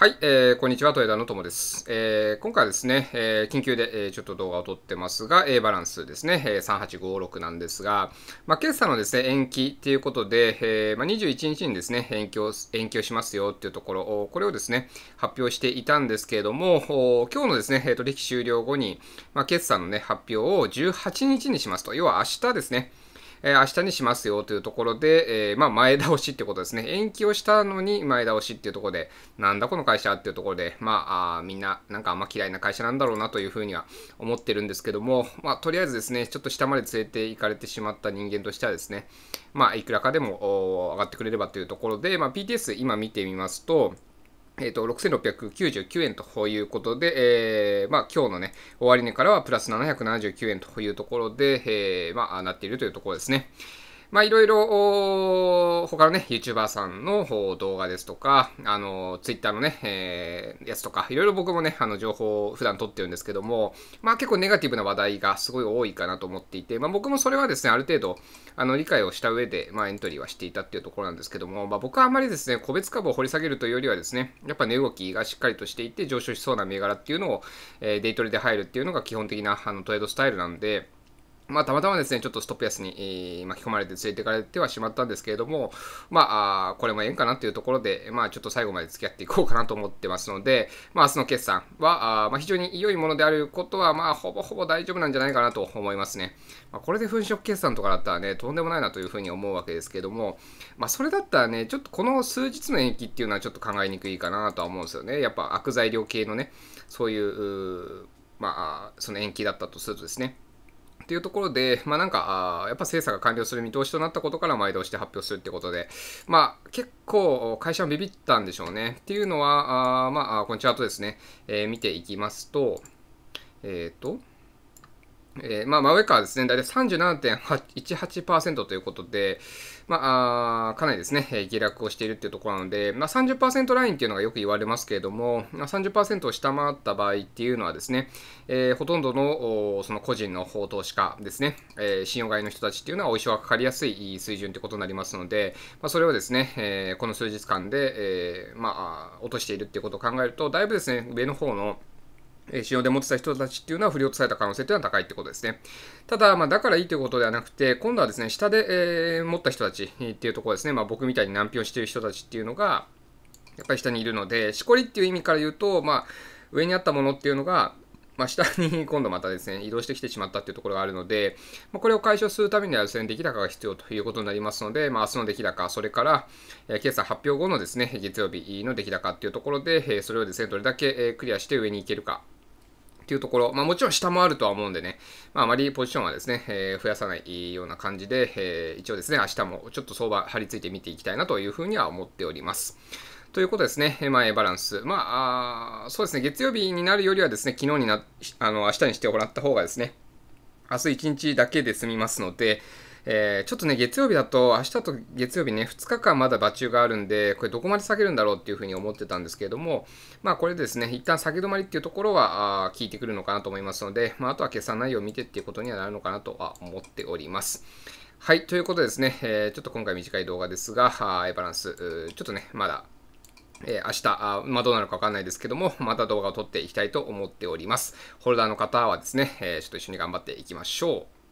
はい、えー、こんにちは、豊田のともです。えー、今回はですね、えー、緊急で、えー、ちょっと動画を撮ってますが、A バランスですね、えー、3856なんですが、まあ、今朝のですね、延期っていうことで、えーまあ、21日にですね、延期を、延期をしますよっていうところ、これをですね、発表していたんですけれども、今日のですね、取引終了後に、まあ、決算のね、発表を18日にしますと、要は明日ですね、え明日にしますよというところで、えまあ、前倒しってことですね。延期をしたのに前倒しっていうところで、なんだこの会社っていうところで、まあ、みんな、なんかあんま嫌いな会社なんだろうなというふうには思ってるんですけども、まあ、とりあえずですね、ちょっと下まで連れて行かれてしまった人間としてはですね、まあ、いくらかでも上がってくれればというところで、まあ、PTS 今見てみますと、えっ、ー、と、6699円ということで、えー、まあ、今日のね、終値からはプラス779円というところで、えー、まあ、なっているというところですね。まあいろいろ、他のね、YouTuber さんの動画ですとか、あの、Twitter のね、えー、やつとか、いろいろ僕もね、あの、情報を普段撮ってるんですけども、まあ結構ネガティブな話題がすごい多いかなと思っていて、まあ僕もそれはですね、ある程度、あの、理解をした上で、まあエントリーはしていたっていうところなんですけども、まあ僕はあまりですね、個別株を掘り下げるというよりはですね、やっぱ値動きがしっかりとしていて、上昇しそうな銘柄っていうのを、えー、デイトレで入るっていうのが基本的な、あの、トレードスタイルなんで、まあ、たまたまですね、ちょっとストップ安に、巻き込まれて連れていかれてはしまったんですけれども、まあ、これもええんかなというところで、まあ、ちょっと最後まで付き合っていこうかなと思ってますので、まあ、明日の決算は、あまあ、非常に良いものであることは、まあ、ほぼほぼ大丈夫なんじゃないかなと思いますね。まあ、これで粉飾決算とかだったらね、とんでもないなというふうに思うわけですけれども、まあ、それだったらね、ちょっとこの数日の延期っていうのはちょっと考えにくいかなとは思うんですよね。やっぱ悪材料系のね、そういう、まあ、その延期だったとするとですね。っていうところで、まあなんか、あやっぱ精査が完了する見通しとなったことから毎度して発表するってことで、まあ結構会社はビビったんでしょうね。っていうのは、あまあこのチャートですね、えー、見ていきますと、えっ、ー、と、えー、まあ、真上からですね、大体37.18%ということで、まあ、かなりですね、下落をしているというところなので、まあ、30%ラインというのがよく言われますけれども、まあ、30%を下回った場合っていうのはですね、えー、ほとんどのその個人の投資家ですね、えー、信用買いの人たちっていうのはお衣装がかかりやすい水準ということになりますので、まあ、それをですね、えー、この数日間で、えまあ、落としているっていうことを考えると、だいぶですね、上の方のえ信用で持ってた人たちっていうのは振り落とされた可能性っていうのは高いってことですね。ただ、まあ、だからいいということではなくて、今度はですね、下で、えー、持った人たちっていうところですね、まあ、僕みたいに難病している人たちっていうのが、やっぱり下にいるので、しこりっていう意味から言うと、まあ、上にあったものっていうのが、まあ、下に今度またですね、移動してきてしまったっていうところがあるので、まあ、これを解消するためにはですね、出来高が必要ということになりますので、まあ、明日の出来高、それから、えー、今朝発表後のですね、月曜日の出来高っていうところで、えー、それをですね、どれだけクリアして上に行けるか。っていうところ、まあもちろん下もあるとは思うんでね、まああまりポジションはですね、えー、増やさないような感じで、えー、一応ですね、明日もちょっと相場張り付いて見ていきたいなというふうには思っております。ということですね。前バランス。まああ、そうですね。月曜日になるよりはですね、昨日にな、あの、明日にしてもらった方がですね、明日1日だけで済みますので、えー、ちょっとね、月曜日だと、明日と月曜日ね、2日間まだ場中があるんで、これどこまで下げるんだろうっていうふうに思ってたんですけれども、まあこれですね、一旦下げ止まりっていうところは、あ効いてくるのかなと思いますので、まああとは決算内容を見てっていうことにはなるのかなとは思っております。はい、ということでですね、えー、ちょっと今回短い動画ですが、い、バランス、ちょっとね、まだえー、明日、あまあ、どうなるかわかんないですけども、また動画を撮っていきたいと思っております。ホルダーの方はですね、えー、ちょっと一緒に頑張っていきましょう。